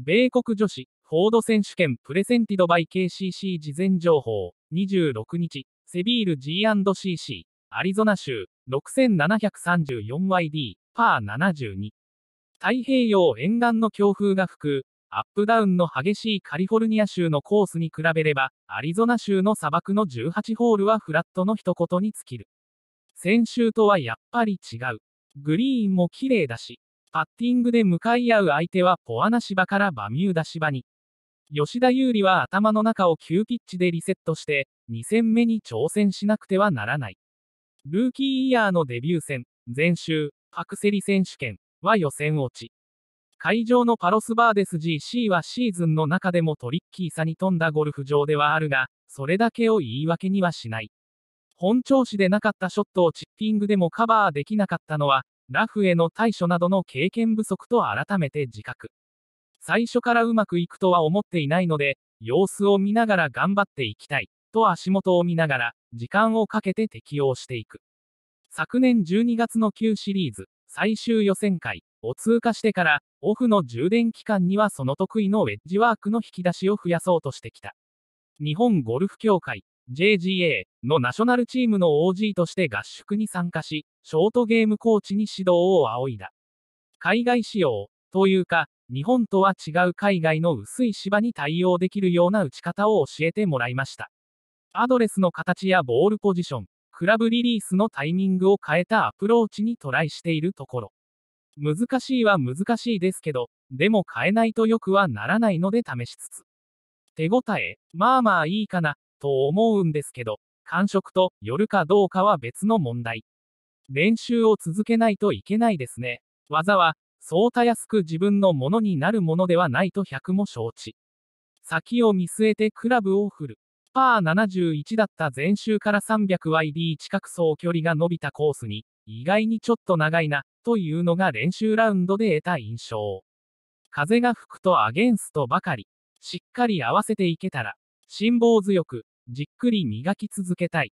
米国女子、フォード選手権プレセンティドバイ KCC 事前情報、26日、セビール G&CC、アリゾナ州、6734YD、パー72。太平洋沿岸の強風が吹く、アップダウンの激しいカリフォルニア州のコースに比べれば、アリゾナ州の砂漠の18ホールはフラットの一言に尽きる。先週とはやっぱり違う。グリーンも綺麗だし、パッティングで向かい合う相手はポアナ芝からバミューダ芝に。吉田優利は頭の中を急ピッチでリセットして、2戦目に挑戦しなくてはならない。ルーキーイヤーのデビュー戦、前週、パクセリ選手権は予選落ち。会場のパロスバーデス GC はシーズンの中でもトリッキーさに富んだゴルフ場ではあるが、それだけを言い訳にはしない。本調子でなかったショットをチッピングでもカバーできなかったのは、ラフへの対処などの経験不足と改めて自覚。最初からうまくいくとは思っていないので、様子を見ながら頑張っていきたい、と足元を見ながら、時間をかけて適用していく。昨年12月の旧シリーズ、最終予選会を通過してから、オフの充電期間にはその得意のウェッジワークの引き出しを増やそうとしてきた。日本ゴルフ協会、JGA のナショナルチームの OG として合宿に参加し、ショートゲームコーチに指導を仰いだ。海外仕様、というか、日本とは違う海外の薄い芝に対応できるような打ち方を教えてもらいました。アドレスの形やボールポジション、クラブリリースのタイミングを変えたアプローチにトライしているところ。難しいは難しいですけど、でも変えないとよくはならないので試しつつ。手応え、まあまあいいかな、と思うんですけど、感触とよるかどうかは別の問題。練習を続けないといけないですね。技は、そうたやすく自分のものになるものではないと100も承知。先を見据えてクラブを振る。パー71だった前週から 300YD 近く総距離が伸びたコースに、意外にちょっと長いな、というのが練習ラウンドで得た印象。風が吹くとアゲンストばかり。しっかり合わせていけたら、辛抱強く、じっくり磨き続けたい。